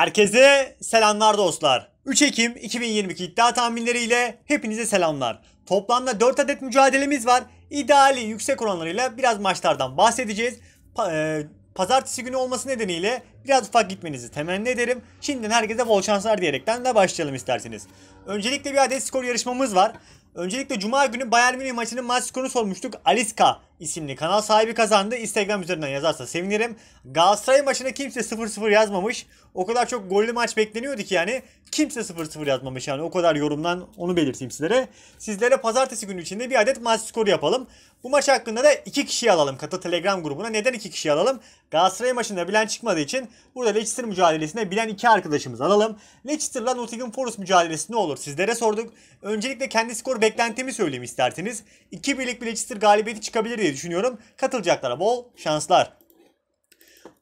Herkese selamlar dostlar. 3 Ekim 2022 iddia tahminleriyle hepinize selamlar. Toplamda 4 adet mücadelemiz var. İdeali yüksek oranlarıyla biraz maçlardan bahsedeceğiz. Pa e Pazartesi günü olması nedeniyle biraz ufak gitmenizi temenni ederim. Şimdiden herkese bol şanslar diyerekten de başlayalım isterseniz. Öncelikle bir adet skor yarışmamız var. Öncelikle Cuma günü Bayern Münih maçının maç skorunu sormuştuk. Aliska isimli kanal sahibi kazandı. Instagram üzerinden yazarsa sevinirim. Galatasaray maçına kimse 0-0 yazmamış. O kadar çok gollü maç bekleniyordu ki yani. Kimse 0-0 yazmamış yani. O kadar yorumdan onu belirteyim sizlere. Sizlere pazartesi günü içinde bir adet maç skoru yapalım. Bu maç hakkında da 2 kişi alalım. Kata Telegram grubuna. Neden 2 kişi alalım? Galatasaray maçında bilen çıkmadığı için burada Leicester mücadelesine bilen 2 arkadaşımız alalım. Leicester ile Nottingham Forest mücadelesi ne olur? Sizlere sorduk. Öncelikle kendi skor beklentimi söyleyeyim isterseniz. 2 birlik bir Leicester galibiyeti çıkabilir diye diye düşünüyorum. Katılacaklara bol şanslar.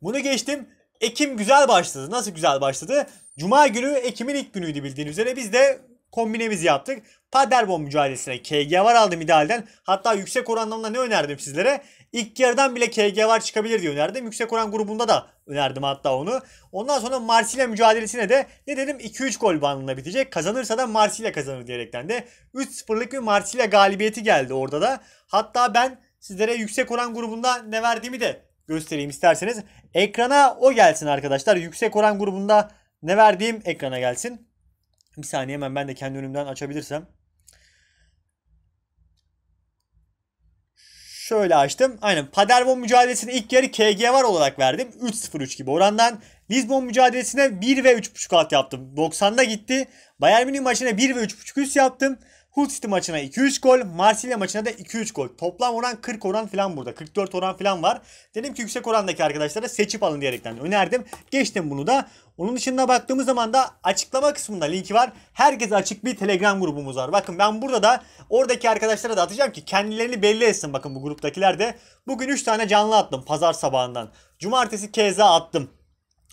Bunu geçtim. Ekim güzel başladı. Nasıl güzel başladı? Cuma günü Ekim'in ilk günüydü bildiğiniz üzere. Biz de kombinemizi yaptık. Paderborn mücadelesine KG var aldım idealden. Hatta yüksek oranlamda ne önerdim sizlere? İlk yarıdan bile KG var çıkabilir diye önerdim. Yüksek oran grubunda da önerdim hatta onu. Ondan sonra Marsilya mücadelesine de ne dedim 2-3 gol bandında bitecek. Kazanırsa da Marsilya kazanır diyerekten de 3-0'lık bir Marsilya galibiyeti geldi orada da. Hatta ben sizlere yüksek oran grubunda ne verdiğimi de göstereyim isterseniz. Ekrana o gelsin arkadaşlar. Yüksek oran grubunda ne verdiğim ekrana gelsin. Bir saniye hemen ben de kendi önümden açabilirsem. Şöyle açtım. Aynen Paderborn mücadelesinin ilk yarı KG var olarak verdim. 3-0-3 gibi orandan. Lisbon mücadelesine 1 ve 3.5 alt yaptım. 90'da gitti. Bayern Münih maçına 1 ve 3.5 üst yaptım. Hull City maçına 2-3 gol. Marsilya maçına da 2-3 gol. Toplam oran 40 oran falan burada. 44 oran falan var. Dedim ki yüksek orandaki arkadaşlara seçip alın diyerekten önerdim. Geçtim bunu da. Onun dışında baktığımız zaman da açıklama kısmında linki var. Herkes açık bir Telegram grubumuz var. Bakın ben burada da oradaki arkadaşlara da atacağım ki kendilerini belli etsin bakın bu gruptakiler de. Bugün 3 tane canlı attım pazar sabahından. Cumartesi keza attım.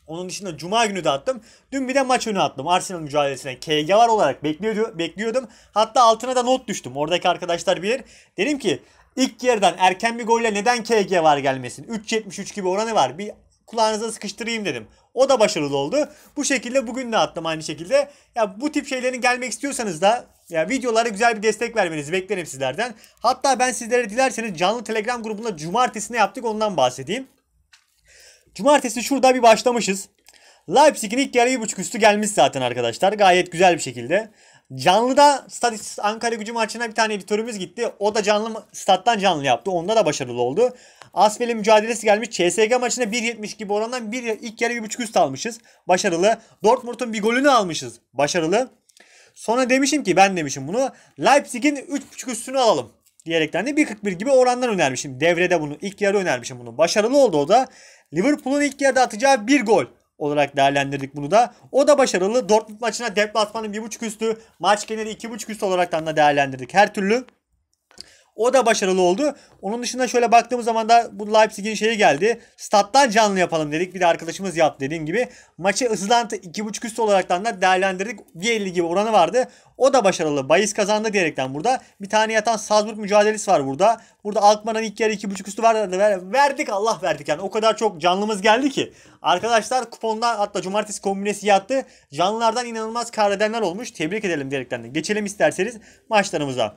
Onun dışında cuma günü de attım. Dün bir de maç önü attım. Arsenal mücadelesine KG var olarak bekliyordum. bekliyordum. Hatta altına da not düştüm. Oradaki arkadaşlar bilir. Dedim ki ilk yerden erken bir golle neden KG var gelmesin? 3.73 gibi oranı var. Bir kulağınıza sıkıştırayım dedim. O da başarılı oldu. Bu şekilde bugün de attım aynı şekilde. Ya bu tip şeylerin gelmek istiyorsanız da ya videolara güzel bir destek vermenizi beklerim sizlerden. Hatta ben sizlere dilerseniz canlı Telegram grubunda cumartesine yaptık ondan bahsedeyim. Cumartesi şurada bir başlamışız. Leipzig'in ilk yarı 1.5 üstü gelmiş zaten arkadaşlar. Gayet güzel bir şekilde. Canlıda Stadis Ankara gücü maçına bir tane editörümüz gitti. O da canlı stat'tan canlı yaptı. Onda da başarılı oldu. Asfel'in mücadelesi gelmiş. CSG maçına 1.70 gibi orandan bir, ilk yarı 1.5 üst almışız. Başarılı. Dortmund'un bir golünü almışız. Başarılı. Sonra demişim ki ben demişim bunu. Leipzig'in 3.5 üstünü alalım diyerekten de 1.41 gibi orandan önermişim. Devrede bunu ilk yarı önermişim bunu. Başarılı oldu o da. Liverpool'un ilk yarıda atacağı bir gol olarak değerlendirdik bunu da. O da başarılı. Dortmund maçına deplasmanın 1.5 üstü, maç geneli 2.5 üstü olarak da değerlendirdik. Her türlü o da başarılı oldu. Onun dışında şöyle baktığımız zaman da bu Leipzig'in şeyi geldi. Stat'tan canlı yapalım dedik. Bir de arkadaşımız yaptı dediğim gibi. Maçı ıslantı 2.5 üstü olaraktan da değerlendirdik. 1.50 gibi oranı vardı. O da başarılı. Bayis kazandı diyerekten burada. Bir tane yatan Salzburg mücadelesi var burada. Burada Alkmaar'ın ilk yarı 2.5 üstü vardı. Verdik Allah verdik yani. O kadar çok canlımız geldi ki. Arkadaşlar kuponlar hatta cumartesi kombinesi yattı. Canlılardan inanılmaz kar edenler olmuş. Tebrik edelim diyerekten de. Geçelim isterseniz maçlarımıza.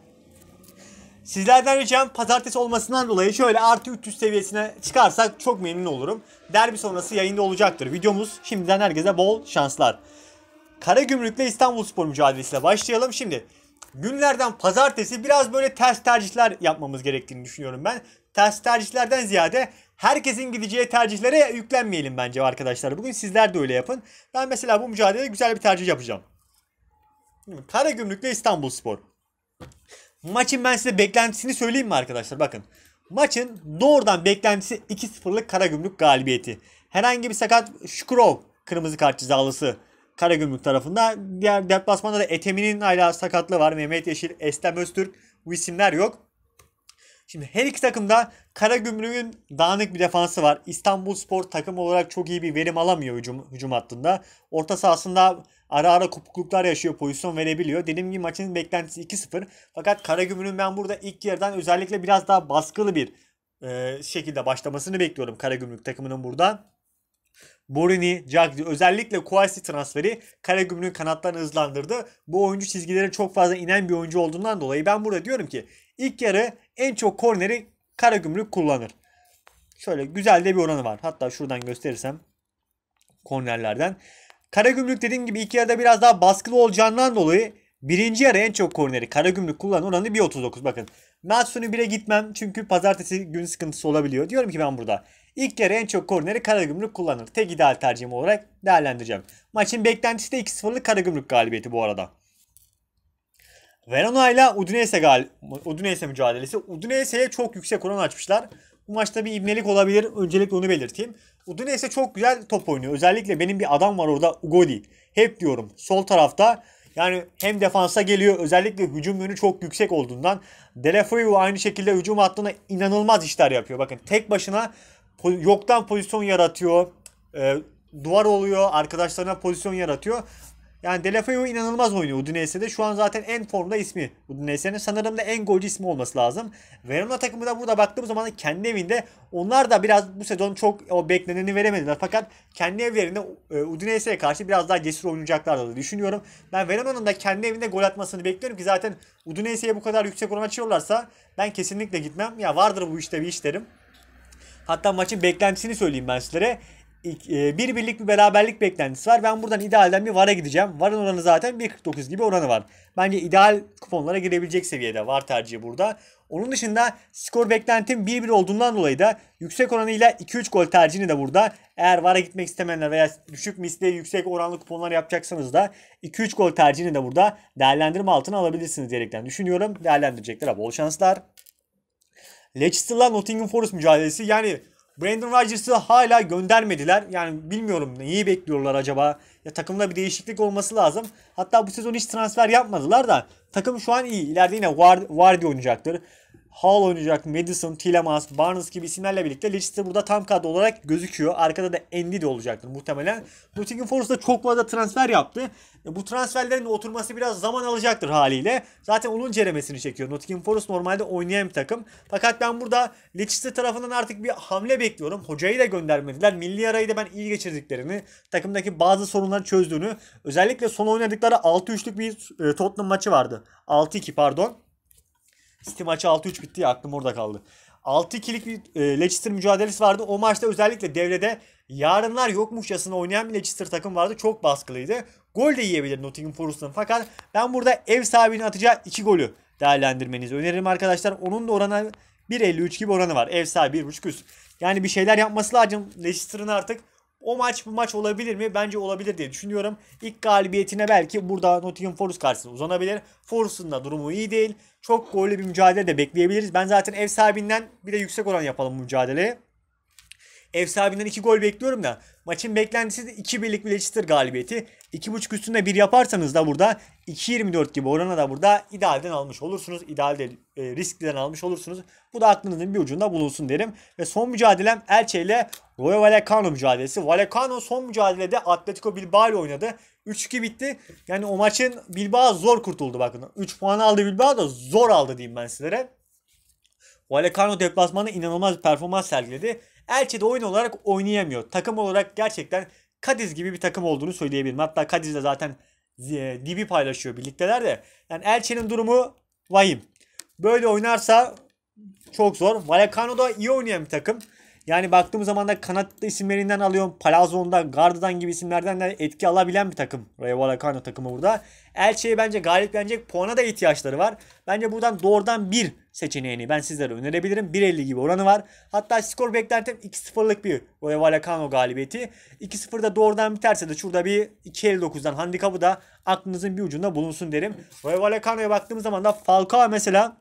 Sizlerden ricam pazartesi olmasından dolayı şöyle artı 300 seviyesine çıkarsak çok memnun olurum. Derbi sonrası yayında olacaktır. Videomuz şimdiden herkese bol şanslar. Karagümrük'le İstanbul Spor mücadelesiyle başlayalım. Şimdi günlerden pazartesi biraz böyle ters tercihler yapmamız gerektiğini düşünüyorum ben. Ters tercihlerden ziyade herkesin gideceği tercihlere yüklenmeyelim bence arkadaşlar. Bugün sizler de öyle yapın. Ben mesela bu mücadelede güzel bir tercih yapacağım. Karagümrük'le İstanbul Spor. Maçın ben size beklentisini söyleyeyim mi arkadaşlar? Bakın. Maçın doğrudan beklentisi 2-0'lık Karagümrük galibiyeti. Herhangi bir sakat Şukurov kırmızı kart cezalısı Karagümrük tarafında. Diğer deplasmanda da Etemi'nin hala sakatlığı var. Mehmet Yeşil, Estem Öztürk bu isimler yok. Şimdi her iki takımda Karagümrük'ün dağınık bir defansı var. İstanbul Spor takım olarak çok iyi bir verim alamıyor hücum, hücum hattında. Orta sahasında ara ara kopukluklar yaşıyor, pozisyon verebiliyor. Dediğim gibi maçın beklentisi 2-0. Fakat Kara Karagümrük'ün ben burada ilk yerden özellikle biraz daha baskılı bir e, şekilde başlamasını bekliyorum Kara Gümrük takımının burada. Borini, Cagney özellikle Kouassi transferi Karagümrük'ün kanatlarını hızlandırdı. Bu oyuncu çizgilere çok fazla inen bir oyuncu olduğundan dolayı ben burada diyorum ki ilk yarı en çok korneri Karagümrük kullanır. Şöyle güzel de bir oranı var. Hatta şuradan gösterirsem kornerlerden. Karagümrük dediğim gibi ilk yarıda biraz daha baskılı olacağından dolayı Birinci yarı en çok korneri Karagümrük kullanan oranı 1.39 bakın. Maç sonu 1'e gitmem çünkü pazartesi gün sıkıntısı olabiliyor. Diyorum ki ben burada İlk yarı en çok korneri Karagümrük kullanır. Tek ideal tercihim olarak değerlendireceğim. Maçın beklentisi de 2-0'lık Karagümrük galibiyeti bu arada. Verona ile Udinese, gal Udinese mücadelesi. Udinese'ye çok yüksek oran açmışlar. Bu maçta bir ibnelik olabilir. Öncelikle onu belirteyim. Udinese çok güzel top oynuyor. Özellikle benim bir adam var orada Ugodi. Hep diyorum sol tarafta yani hem defansa geliyor özellikle hücum yönü çok yüksek olduğundan. Delafeu aynı şekilde hücum hattına inanılmaz işler yapıyor. Bakın tek başına yoktan pozisyon yaratıyor. E, duvar oluyor. Arkadaşlarına pozisyon yaratıyor. Yani Delafeu inanılmaz oynuyor Udinese'de. Şu an zaten en formda ismi Udinese'nin. Sanırım da en golcü ismi olması lazım. Verona takımı da burada baktığımız zaman kendi evinde onlar da biraz bu sezon çok o bekleneni veremediler. Fakat kendi evlerinde e, Udinese'ye karşı biraz daha cesur oynayacaklar da düşünüyorum. Ben Verona'nın da kendi evinde gol atmasını bekliyorum ki zaten Udinese'ye bu kadar yüksek oran açıyorlarsa ben kesinlikle gitmem. Ya vardır bu işte bir iş derim. Hatta maçın beklentisini söyleyeyim ben sizlere. E, bir birlik bir beraberlik beklentisi var. Ben buradan idealden bir VAR'a gideceğim. VAR'ın oranı zaten 1.49 gibi oranı var. Bence ideal kuponlara girebilecek seviyede VAR tercihi burada. Onun dışında skor beklentim 1-1 olduğundan dolayı da yüksek oranıyla 2-3 gol tercihini de burada eğer VAR'a gitmek istemeyenler veya düşük misli yüksek oranlı kuponlar yapacaksanız da 2-3 gol tercihini de burada değerlendirme altına alabilirsiniz diyerekten düşünüyorum. Değerlendirecekler. Bol şanslar. Leicester'la Nottingham Forest mücadelesi yani Brandon Rodgers'ı hala göndermediler. Yani bilmiyorum neyi bekliyorlar acaba. Ya takımda bir değişiklik olması lazım. Hatta bu sezon hiç transfer yapmadılar da takım şu an iyi. İleride yine Vardy oynayacaktır. Hall oynayacak. Madison, Tillemas, Barnes gibi isimlerle birlikte Leicester burada tam kadro olarak gözüküyor. Arkada da Andy de olacaktır muhtemelen. Nottingham Forest da çok fazla transfer yaptı. E, bu transferlerin oturması biraz zaman alacaktır haliyle. Zaten onun ceremesini çekiyor. Nottingham Forest normalde oynayan bir takım. Fakat ben burada Leicester tarafından artık bir hamle bekliyorum. Hocayı da göndermediler. Milli arayı da ben iyi geçirdiklerini, takımdaki bazı sorunları çözdüğünü, özellikle son oynadıkları 6-3'lük bir e, Tottenham maçı vardı. 6-2 pardon City maçı 6-3 bitti ya aklım orada kaldı. 6-2'lik bir e, Leicester mücadelesi vardı. O maçta özellikle devrede yarınlar yokmuşçasına oynayan bir Leicester takım vardı. Çok baskılıydı. Gol de yiyebilir Nottingham Forest'ın. Fakat ben burada ev sahibinin atacağı 2 golü değerlendirmenizi öneririm arkadaşlar. Onun da oranı 1.53 gibi oranı var. Ev sahibi 1.5 üst. Yani bir şeyler yapması lazım Leicester'ın artık. O maç bu maç olabilir mi? Bence olabilir diye düşünüyorum. İlk galibiyetine belki burada Nottingham Forest karşısında uzanabilir. Forest'ın da durumu iyi değil çok gollü bir mücadele de bekleyebiliriz. Ben zaten ev sahibinden bir de yüksek oran yapalım mücadeleye. Ev sahibinden 2 gol bekliyorum da maçın beklentisi de 2 birlik bir Leicester galibiyeti. 2.5 üstünde 1 yaparsanız da burada 2.24 gibi orana da burada idealden almış olursunuz. İdealde e, riskliden almış olursunuz. Bu da aklınızın bir ucunda bulunsun derim. Ve son mücadelem Elche ile Royal Vallecano mücadelesi. Vallecano son mücadelede Atletico Bilbao oynadı. 3-2 bitti. Yani o maçın Bilbao zor kurtuldu bakın. 3 puan aldı Bilbao da zor aldı diyeyim ben sizlere. Vallecano deplasmanı inanılmaz bir performans sergiledi. Elçe de oyun olarak oynayamıyor. Takım olarak gerçekten Kadiz gibi bir takım olduğunu söyleyebilirim. Hatta Kadiz de zaten e, dibi paylaşıyor birlikteler de. Yani Elçe'nin durumu vahim. Böyle oynarsa çok zor. Vallecano da iyi oynayan bir takım. Yani baktığım zaman da kanatlı isimlerinden alıyorum. Palazzo'nda, Gardadan gibi isimlerden de etki alabilen bir takım. Rayo Vallecano takımı burada. Elçe'ye bence galip gelecek puana da ihtiyaçları var. Bence buradan doğrudan bir seçeneğini ben sizlere önerebilirim. 1.50 gibi oranı var. Hatta skor beklentim 2-0'lık bir Rayo Vallecano galibiyeti. 2 0 da doğrudan biterse de şurada bir 2.59'dan handikapı da aklınızın bir ucunda bulunsun derim. Rayo Vallecano'ya baktığımız zaman da Falcao mesela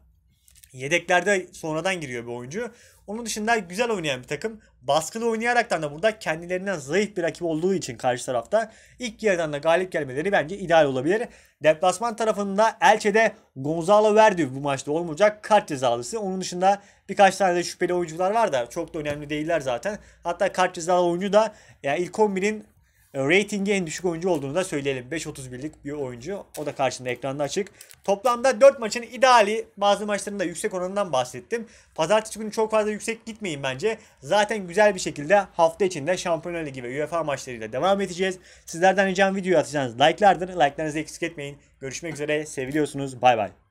yedeklerde sonradan giriyor bir oyuncu. Onun dışında güzel oynayan bir takım. Baskılı oynayaraktan da burada kendilerinden zayıf bir rakip olduğu için karşı tarafta ilk yarıdan da galip gelmeleri bence ideal olabilir. Deplasman tarafında Elçe'de Gonzalo Verdi bu maçta olmayacak kart cezalısı. Onun dışında birkaç tane de şüpheli oyuncular var da çok da önemli değiller zaten. Hatta kart cezalı oyuncu da yani ilk 11'in e, ratingi en düşük oyuncu olduğunu da söyleyelim. 5.31'lik bir oyuncu. O da karşında ekranda açık. Toplamda 4 maçın ideali bazı maçların da yüksek oranından bahsettim. Pazartesi günü çok fazla yüksek gitmeyin bence. Zaten güzel bir şekilde hafta içinde Şampiyonlar Ligi ve UEFA maçlarıyla devam edeceğiz. Sizlerden ricam videoyu atacağınız like'lardır. Like'larınızı eksik etmeyin. Görüşmek üzere. Seviliyorsunuz. Bay bay.